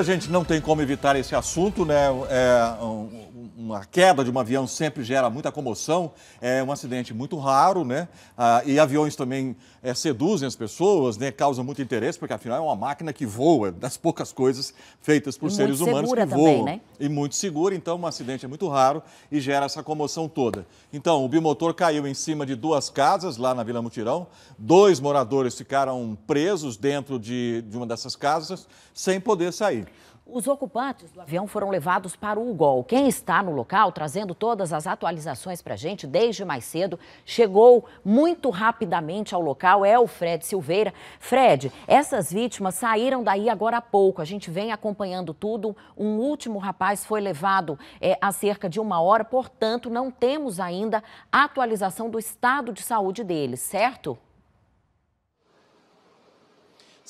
a gente não tem como evitar esse assunto, né? É, um, uma queda de um avião sempre gera muita comoção, é um acidente muito raro, né? Ah, e aviões também é, seduzem as pessoas, né? Causam muito interesse, porque afinal é uma máquina que voa, das poucas coisas feitas por e seres humanos que também, Né? E muito segura, então um acidente é muito raro e gera essa comoção toda. Então, o bimotor caiu em cima de duas casas lá na Vila Mutirão, dois moradores ficaram presos dentro de, de uma dessas casas sem poder sair. Os ocupantes do avião foram levados para o UGOL. Quem está no local, trazendo todas as atualizações para a gente desde mais cedo, chegou muito rapidamente ao local, é o Fred Silveira. Fred, essas vítimas saíram daí agora há pouco. A gente vem acompanhando tudo. Um último rapaz foi levado é, há cerca de uma hora, portanto, não temos ainda atualização do estado de saúde dele, certo?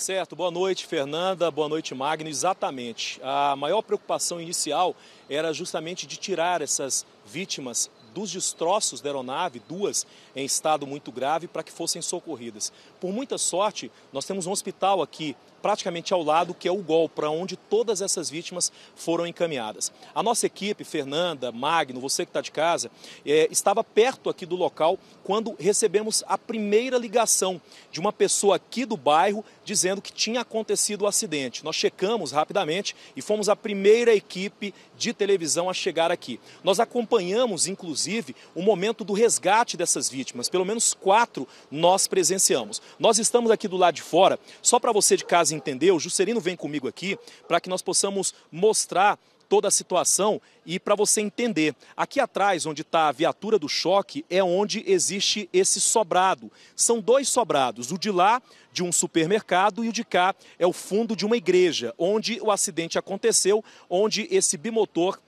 Certo, boa noite, Fernanda, boa noite, Magno. Exatamente. A maior preocupação inicial era justamente de tirar essas vítimas dos destroços da aeronave, duas em estado muito grave, para que fossem socorridas. Por muita sorte, nós temos um hospital aqui praticamente ao lado, que é o GOL, para onde todas essas vítimas foram encaminhadas. A nossa equipe, Fernanda, Magno, você que está de casa, é, estava perto aqui do local quando recebemos a primeira ligação de uma pessoa aqui do bairro dizendo que tinha acontecido o acidente. Nós checamos rapidamente e fomos a primeira equipe de televisão a chegar aqui. Nós acompanhamos, inclusive, o momento do resgate dessas vítimas. Pelo menos quatro nós presenciamos. Nós estamos aqui do lado de fora, só para você de casa entender, o Juscelino vem comigo aqui para que nós possamos mostrar toda a situação e para você entender. Aqui atrás, onde está a viatura do choque, é onde existe esse sobrado. São dois sobrados, o de lá de um supermercado e o de cá é o fundo de uma igreja, onde o acidente aconteceu, onde esse bimotor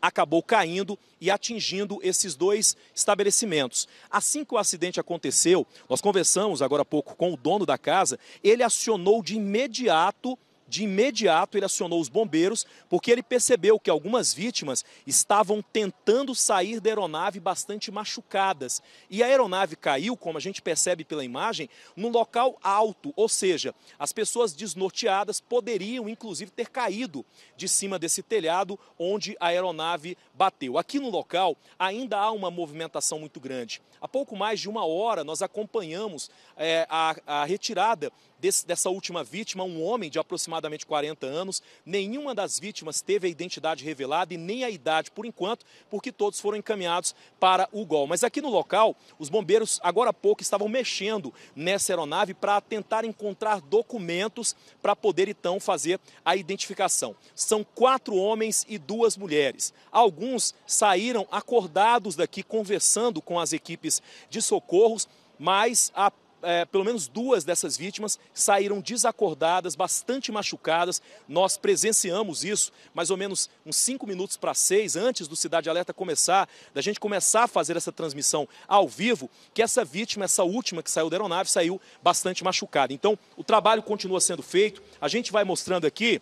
acabou caindo e atingindo esses dois estabelecimentos. Assim que o acidente aconteceu, nós conversamos agora há pouco com o dono da casa, ele acionou de imediato de imediato, ele acionou os bombeiros, porque ele percebeu que algumas vítimas estavam tentando sair da aeronave bastante machucadas. E a aeronave caiu, como a gente percebe pela imagem, num local alto, ou seja, as pessoas desnorteadas poderiam, inclusive, ter caído de cima desse telhado onde a aeronave bateu. Aqui no local ainda há uma movimentação muito grande. Há pouco mais de uma hora nós acompanhamos é, a, a retirada Desse, dessa última vítima, um homem de aproximadamente 40 anos. Nenhuma das vítimas teve a identidade revelada e nem a idade por enquanto, porque todos foram encaminhados para o GOL. Mas aqui no local, os bombeiros, agora há pouco, estavam mexendo nessa aeronave para tentar encontrar documentos para poder então fazer a identificação. São quatro homens e duas mulheres. Alguns saíram acordados daqui, conversando com as equipes equipes de socorros, mas a é, pelo menos duas dessas vítimas saíram desacordadas, bastante machucadas. Nós presenciamos isso mais ou menos uns cinco minutos para seis, antes do Cidade Alerta começar, da gente começar a fazer essa transmissão ao vivo, que essa vítima, essa última que saiu da aeronave, saiu bastante machucada. Então, o trabalho continua sendo feito. A gente vai mostrando aqui,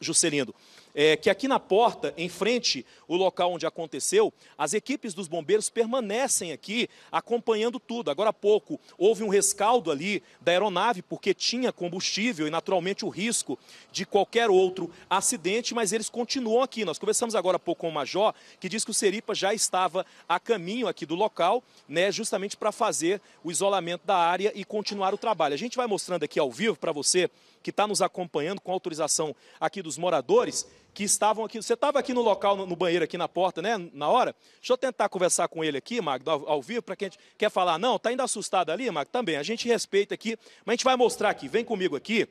Juscelino, é, que aqui na porta, em frente o local onde aconteceu, as equipes dos bombeiros permanecem aqui acompanhando tudo. Agora há pouco houve um rescaldo ali da aeronave, porque tinha combustível e naturalmente o risco de qualquer outro acidente, mas eles continuam aqui. Nós conversamos agora há pouco com o Major, que diz que o Seripa já estava a caminho aqui do local, né, justamente para fazer o isolamento da área e continuar o trabalho. A gente vai mostrando aqui ao vivo para você que está nos acompanhando com autorização aqui dos moradores que estavam aqui. Você estava aqui no local, no, no, banheiro, aqui na porta, né? Na hora. Deixa eu tentar conversar com ele aqui, Magno, ao, ao vivo, para quem quer falar. Não, está ainda assustado ali, Magno? Também. A gente respeita aqui, mas a gente vai mostrar aqui. Vem comigo aqui.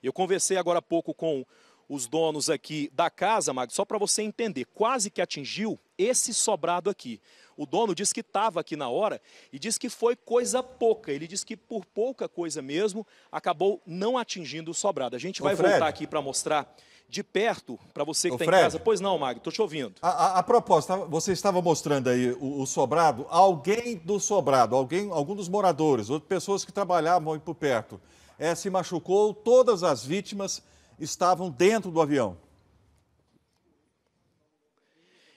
Eu conversei agora há pouco com os donos aqui da casa, Magno, só para você entender, quase que atingiu esse sobrado aqui. O dono disse que estava aqui na hora e disse que foi coisa pouca. Ele disse que por pouca coisa mesmo acabou não atingindo o sobrado. A gente vai Ô, voltar aqui para mostrar de perto, para você que está em casa. Pois não, Magno, estou te ouvindo. A, a, a você estava mostrando aí o, o, sobrado, alguém do sobrado, alguém, algum dos moradores, ou pessoas que trabalhavam aí por perto, é, se machucou, todas as vítimas estavam dentro do avião.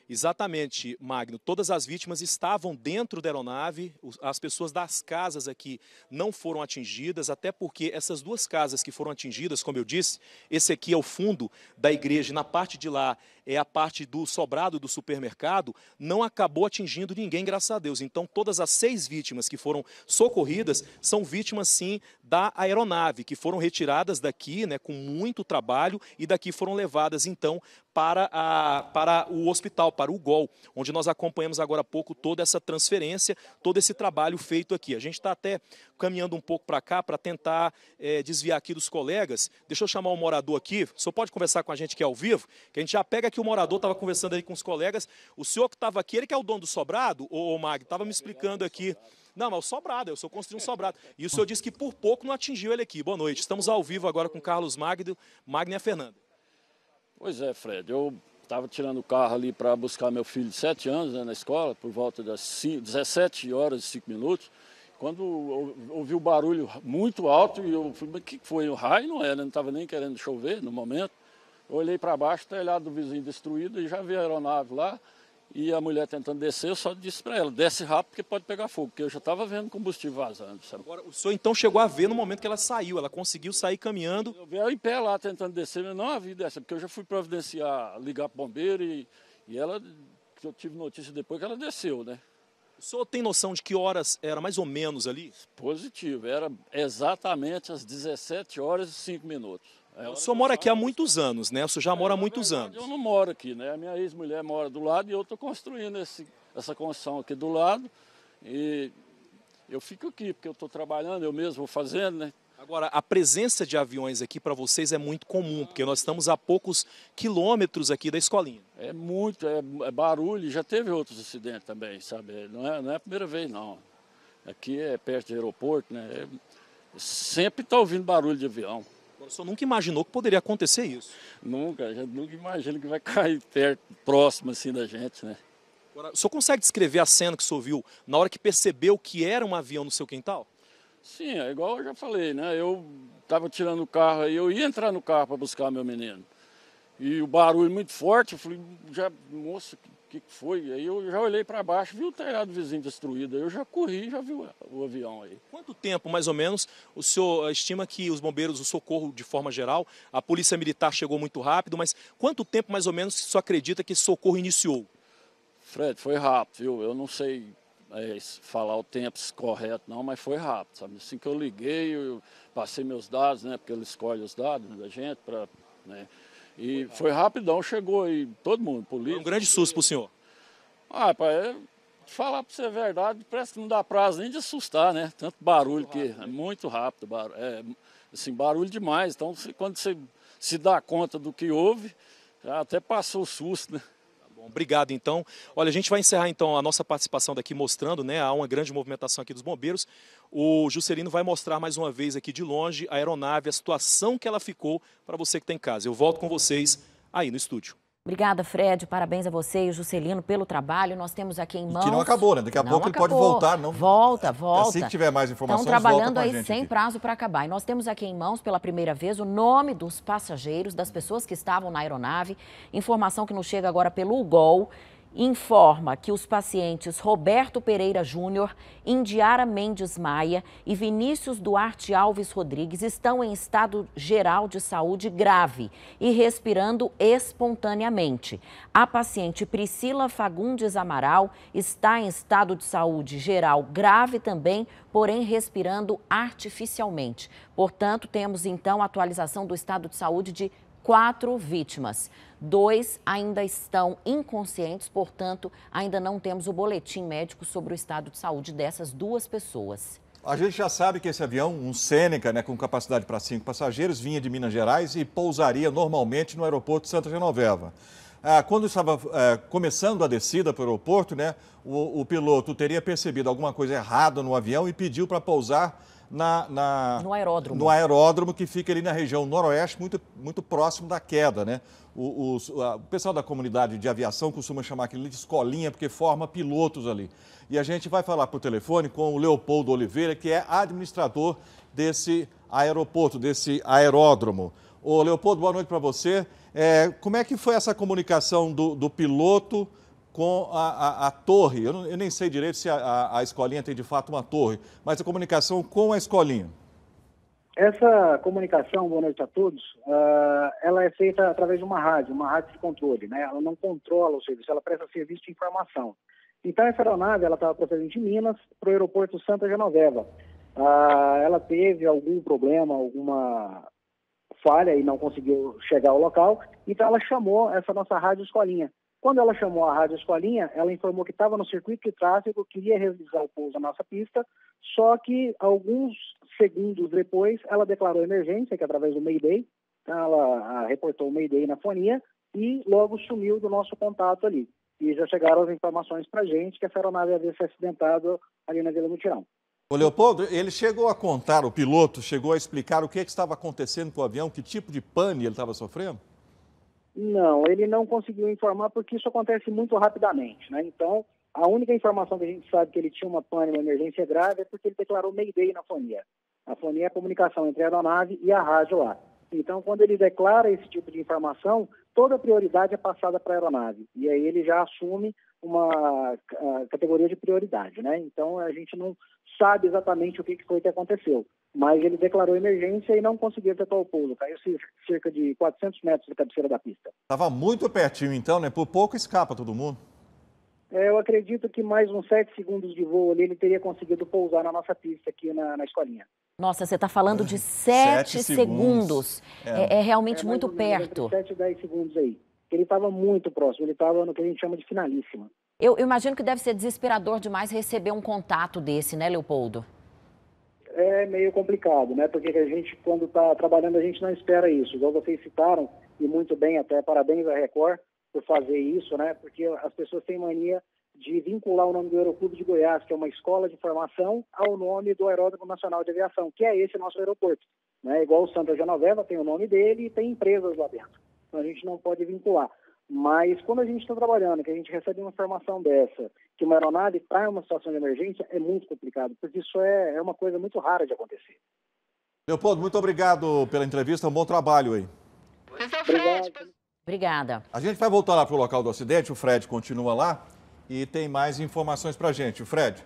Exatamente, Magno. Todas as vítimas estavam dentro da aeronave, as pessoas das casas aqui não foram atingidas, até porque essas duas casas que foram atingidas, como eu disse, esse aqui é o fundo da igreja, na parte de lá é a parte do sobrado do supermercado, não acabou atingindo ninguém, graças a Deus. Então, todas as seis vítimas que foram socorridas são vítimas, sim, da aeronave, que foram retiradas daqui né, com muito trabalho e daqui foram levadas, então, para, a, para o hospital, para o GOL, onde nós acompanhamos agora há pouco toda essa transferência, todo esse trabalho feito aqui. A gente está até caminhando um pouco para cá para tentar é, desviar aqui dos colegas. Deixa eu chamar o um morador aqui. O senhor pode conversar com a gente que é ao vivo, que a gente já pega aqui que o morador estava conversando aí com os colegas. O senhor que estava aqui, ele que é o dono do sobrado, ô, ô Mag, estava me explicando aqui. Não, mas o sobrado, eu sou construindo um sobrado. E o senhor disse que por pouco não atingiu ele aqui. Boa noite. Estamos ao vivo agora com Carlos Magno, Magno Fernanda. Pois é, Fred. Eu estava tirando o carro ali para buscar meu filho de 7 anos né, na escola, por volta das 5, 17 horas e 5 minutos. Quando ouvi o barulho muito alto, e eu falei, mas o que foi? O raio não era, não estava nem querendo chover no momento. Olhei para baixo, o telhado do vizinho destruído e já vi a aeronave lá. E a mulher tentando descer, eu só disse para ela, desce rápido que pode pegar fogo, porque eu já estava vendo combustível vazando. Sabe? Agora, o senhor então chegou a ver no momento que ela saiu, ela conseguiu sair caminhando? Eu vi ela em pé lá tentando descer, mas não havia dessa, porque eu já fui providenciar, ligar para o bombeiro e, e ela, eu tive notícia depois que ela desceu, né? O senhor tem noção de que horas era mais ou menos ali? Positivo, era exatamente às 17 horas e 5 minutos. É, o senhor mora aqui há muitos anos, né? O senhor já é, mora há muitos verdade, anos. Eu não moro aqui, né? A minha ex-mulher mora do lado e eu estou construindo esse, essa construção aqui do lado. E eu fico aqui, porque eu estou trabalhando, eu mesmo vou fazendo, né? Agora, a presença de aviões aqui para vocês é muito comum, porque nós estamos a poucos quilômetros aqui da escolinha. É muito, é, é barulho, já teve outros acidentes também, sabe? É, não é, não é a primeira vez, não. Aqui é perto do aeroporto, né? É, sempre está ouvindo barulho de avião. O senhor nunca imaginou que poderia acontecer isso? Nunca, a gente nunca imagina que vai cair perto, próximo assim da gente, né? Agora, o senhor consegue descrever a cena que o senhor viu na hora que percebeu que era um avião no seu quintal? Sim, é igual eu já falei, né? Eu estava tirando o carro aí, eu ia entrar no carro para buscar meu menino. E o barulho muito forte, eu falei, já, moça, o que, foi? Aí eu já olhei para baixo, vi o telhado vizinho destruído. Aí eu já corri, já vi o, avião aí. Quanto tempo, mais ou menos, o senhor eh, estima que os bombeiros, o socorro de forma geral, a polícia militar chegou muito rápido, mas quanto tempo, mais ou menos, o senhor acredita que esse socorro iniciou? Fred, foi rápido, viu? Eu não sei é, falar o tempo correto, não, mas foi rápido, sabe? Assim que eu liguei, eu passei meus dados, né? Porque ele escolhe os dados da gente para. Né? E foi, rapidão, chegou aí todo mundo, polícia. Foi um grande susto pro senhor. Ah, pai, é, falar para você a verdade, parece que não dá prazo nem de assustar, né? Tanto barulho muito que é né? muito rápido, bar... é, assim, barulho demais. Então, quando você se dá conta do que houve, até passou o susto, né? Obrigado, então. Olha, a gente vai encerrar, então, a nossa participação daqui mostrando, né? Há uma grande movimentação aqui dos bombeiros. O Juscelino vai mostrar mais uma vez aqui de longe a aeronave, a situação que ela ficou para você que está em casa. Eu volto com vocês aí no estúdio. Obrigada, Fred. Parabéns a você e o Juscelino pelo trabalho. Nós temos aqui em mãos. E que não acabou, né? Daqui a não pouco acabou. ele pode voltar, não? Volta, volta. É, assim que tiver mais informações, Estão trabalhando aí sem aqui. prazo para acabar. E nós temos aqui em mãos, pela primeira vez, o nome dos passageiros, das pessoas que estavam na aeronave. Informação que nos chega agora pelo UGOL informa que os pacientes Roberto Pereira Júnior, Indiara Mendes Maia e Vinícius Duarte Alves Rodrigues estão em estado geral de saúde grave e respirando espontaneamente. A paciente Priscila Fagundes Amaral está em estado de saúde geral grave também, porém respirando artificialmente. Portanto, temos então a atualização do estado de saúde de quatro vítimas. Dois ainda estão inconscientes, portanto, ainda não temos o boletim médico sobre o estado de saúde dessas duas pessoas. A gente já sabe que esse avião, um Seneca, né, com capacidade para cinco passageiros, vinha de Minas Gerais e pousaria normalmente no aeroporto de Santa Genoveva. Ah, quando estava eh, começando a descida para o aeroporto, né, o, o piloto teria percebido alguma coisa errada no avião e pediu para pousar na, na, no, aeródromo. no aeródromo que fica ali na região noroeste, muito, muito próximo da queda. Né? O, o, a, o pessoal da comunidade de aviação costuma chamar aquilo de escolinha, porque forma pilotos ali. E a gente vai falar por telefone com o Leopoldo Oliveira, que é administrador desse aeroporto, desse aeródromo. Ô, Leopoldo, boa noite para você. É, como é que foi essa comunicação do, do piloto com a, a, a torre. Eu, não, eu, nem sei direito se a, a, escolinha tem de fato uma torre, mas a comunicação com a escolinha. Essa comunicação, boa noite a todos, uh, ela é feita através de uma rádio, uma rádio de controle, né? Ela não controla o serviço, ela presta serviço de informação. Então, essa aeronave, ela estava procedendo de Minas para o aeroporto Santa Genoveva. Uh, ela teve algum problema, alguma falha e não conseguiu chegar ao local, então ela chamou essa nossa rádio escolinha, quando ela chamou a Rádio Escolinha, ela informou que estava no circuito de tráfego, queria realizar o pouso na nossa pista, só que alguns segundos depois ela declarou emergência, que é através do Mayday, então ela ah, reportou o Mayday na fonia e logo sumiu do nosso contato ali. E já chegaram as informações para a gente que essa aeronave havia se acidentado ali na Vila Mutirão. O Leopoldo, ele chegou a contar, o piloto chegou a explicar o que, é que estava acontecendo com o avião, que tipo de pane ele estava sofrendo? Não, ele não conseguiu informar porque isso acontece muito rapidamente, né? Então, a única informação que a gente sabe que ele tinha uma pane, uma emergência grave, é porque ele declarou mayday na fonia. A fonia é a comunicação entre a aeronave e a rádio lá. Então, quando ele declara esse tipo de informação, toda a prioridade é passada para a aeronave. E aí ele já assume uma categoria de prioridade, né? Então, a gente não, sabe exatamente o que foi que aconteceu. Mas ele declarou emergência e não conseguiu efetuar o pulo. Caiu cerca de 400 metros da cabeceira da pista. Estava muito pertinho então, né? Por pouco escapa todo mundo. É, eu acredito que mais uns 7 segundos de voo ali ele teria conseguido pousar na nossa pista aqui na, na escolinha. Nossa, você está falando de 7 segundos. segundos. É. É, é, realmente é muito perto. 7, 10 segundos aí. Ele estava muito próximo, ele estava no que a gente chama de finalíssima. Eu, imagino que deve ser desesperador demais receber um contato desse, né, Leopoldo? É meio complicado, né? Porque a gente, quando está trabalhando, a gente não espera isso. Igual vocês citaram, e muito bem, até parabéns à Record por fazer isso, né? Porque as pessoas têm mania de vincular o nome do Aeroclube de Goiás, que é uma escola de formação, ao nome do Aeródromo Nacional de Aviação, que é esse nosso aeroporto. Né? Igual o Santa Genoveva tem o nome dele e tem empresas lá dentro. Então a gente não pode vincular. Mas quando a gente está trabalhando, que a gente recebe uma informação dessa, que uma aeronave está em uma situação de emergência, é muito complicado, porque isso é, é uma coisa muito rara de acontecer. Leopoldo, muito obrigado pela entrevista, um bom trabalho aí. É obrigado. Obrigada. A gente vai voltar lá para o local do acidente, o Fred continua lá e tem mais informações para a gente. Fred.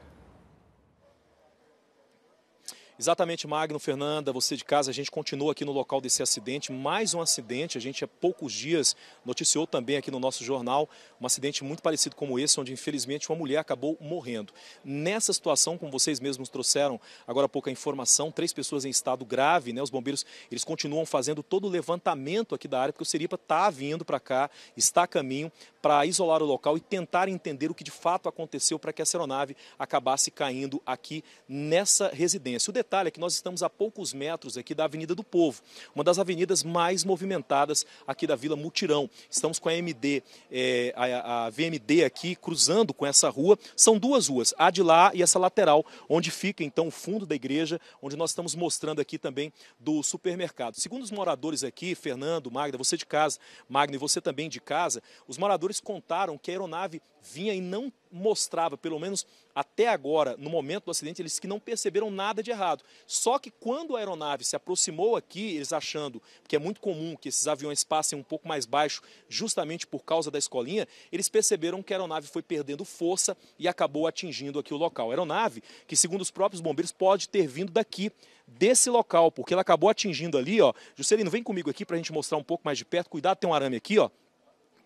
Exatamente, Magno, Fernanda, você de casa, a gente continua aqui no local desse acidente, mais um acidente, a gente há poucos dias noticiou também aqui no nosso jornal, um acidente muito parecido como esse, onde infelizmente uma mulher acabou morrendo. Nessa situação, como vocês mesmos trouxeram agora há pouco a informação, três pessoas em estado grave, né? Os bombeiros, eles continuam fazendo todo o levantamento aqui da área, porque o Seripa está vindo para cá, está a caminho para isolar o local e tentar entender o que de fato aconteceu para que essa aeronave acabasse caindo aqui nessa residência. O detalhe é que nós estamos a poucos metros aqui da Avenida do Povo, uma das avenidas mais movimentadas aqui da Vila Mutirão. Estamos com a MD, é, eh, a, a VMD aqui cruzando com essa rua. São duas ruas, a de lá e essa lateral, onde fica então o fundo da igreja, onde nós estamos mostrando aqui também do supermercado. Segundo os moradores aqui, Fernando, Magda, você de casa, Magna e você também de casa, os moradores contaram que a aeronave vinha e não mostrava, pelo menos até agora, no momento do acidente, eles que não perceberam nada de errado. Só que quando a aeronave se aproximou aqui, eles achando, que é muito comum que esses aviões passem um pouco mais baixo, justamente por causa da escolinha, eles perceberam que a aeronave foi perdendo força e acabou atingindo aqui o local. A aeronave, que segundo os próprios bombeiros, pode ter vindo daqui, desse local, porque ela acabou atingindo ali, ó. Juscelino, vem comigo aqui para a gente mostrar um pouco mais de perto. Cuidado, tem um arame aqui, ó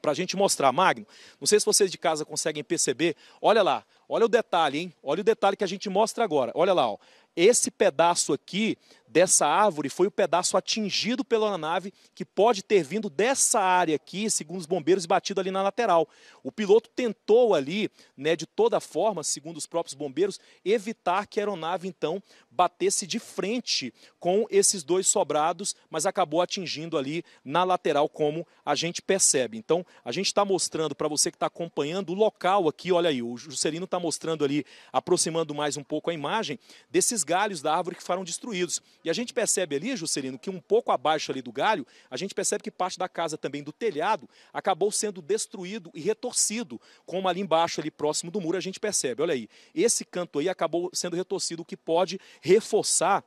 para a gente mostrar. Magno, não sei se vocês de casa conseguem perceber, olha lá, olha o detalhe, hein? Olha o detalhe que a gente mostra agora. Olha lá, ó. esse pedaço aqui dessa árvore foi o pedaço atingido pela nave, que pode ter vindo dessa área aqui, segundo os bombeiros, e batido ali na lateral. O piloto tentou ali, né, de toda forma, segundo os próprios bombeiros, evitar que a aeronave, então, batesse de frente com esses dois sobrados, mas acabou atingindo ali na lateral, como a gente percebe. Então, a gente está mostrando para você que está acompanhando o local aqui, olha aí, o Juscelino está mostrando ali, aproximando mais um pouco a imagem, desses galhos da árvore que foram destruídos. E a gente percebe ali, Juscelino, que um pouco abaixo ali do galho, a gente percebe que parte da casa também do telhado acabou sendo destruído e retorcido, como ali embaixo, ali próximo do muro, a gente percebe. Olha aí, esse canto aí acabou sendo retorcido, o que pode reforçar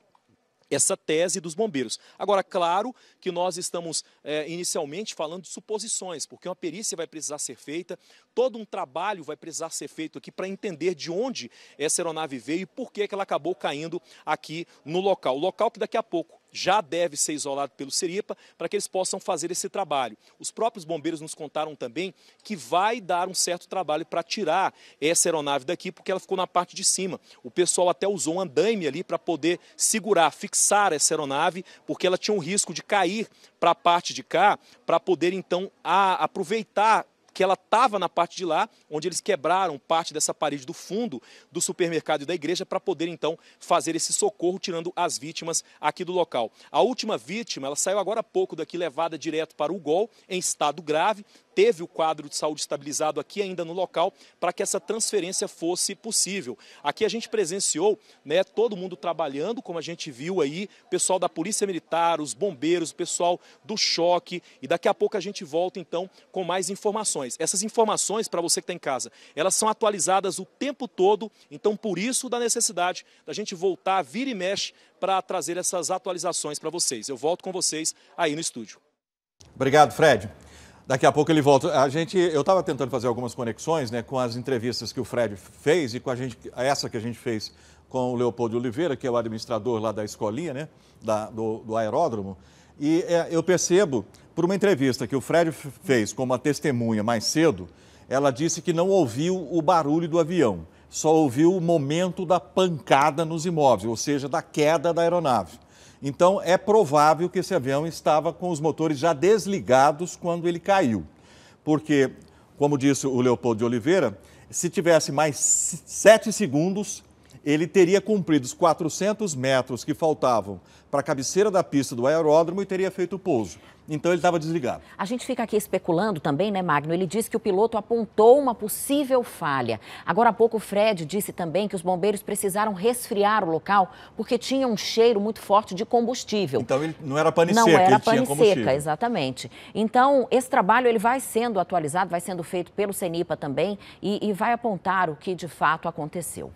essa tese dos bombeiros. Agora, claro que nós estamos é, inicialmente falando de suposições, porque uma perícia vai precisar ser feita, todo um trabalho vai precisar ser feito aqui para entender de onde essa aeronave veio e por que, que ela acabou caindo aqui no local. O local que daqui a pouco já deve ser isolado pelo Seripa para que eles possam fazer esse trabalho. Os próprios bombeiros nos contaram também que vai dar um certo trabalho para tirar essa aeronave daqui, porque ela ficou na parte de cima. O pessoal até usou um andaime ali para poder segurar, fixar essa aeronave, porque ela tinha um risco de cair para a parte de cá, para poder então a, aproveitar que ela estava na parte de lá, onde eles quebraram parte dessa parede do fundo do supermercado e da igreja para poder então fazer esse socorro tirando as vítimas aqui do local. A última vítima, ela saiu agora há pouco daqui levada direto para o Gol em estado grave, teve o quadro de saúde estabilizado aqui ainda no local para que essa transferência fosse possível. Aqui a gente presenciou né, todo mundo trabalhando, como a gente viu aí, pessoal da Polícia Militar, os bombeiros, o pessoal do choque. E daqui a pouco a gente volta então com mais informações. Essas informações, para você que está em casa, elas são atualizadas o tempo todo, então por isso da necessidade da gente voltar, vira e mexe, para trazer essas atualizações para vocês. Eu volto com vocês aí no estúdio. Obrigado, Fred. Daqui a pouco ele volta. A gente, eu estava tentando fazer algumas conexões né, com as entrevistas que o Fred fez e com a gente, essa que a gente fez com o Leopoldo Oliveira, que é o administrador lá da escolinha, né, da, do, do aeródromo. E é, eu percebo, por uma entrevista que o Fred fez com uma testemunha mais cedo, ela disse que não ouviu o barulho do avião, só ouviu o momento da pancada nos imóveis, ou seja, da queda da aeronave. Então, é provável que esse avião estava com os motores já desligados quando ele caiu. Porque, como disse o Leopoldo de Oliveira, se tivesse mais sete segundos, ele teria cumprido os 400 metros que faltavam para a cabeceira da pista do aeródromo e teria feito o pouso então ele estava desligado. A gente fica aqui especulando também, né, Magno? Ele disse que o piloto apontou uma possível falha. Agora há pouco o Fred disse também que os bombeiros precisaram resfriar o local porque tinha um cheiro muito forte de combustível. Então ele não era pane não seca, era ele pane tinha combustível. Seca, exatamente. Então esse trabalho ele vai sendo atualizado, vai sendo feito pelo CENIPA também e, e vai apontar o que de fato aconteceu.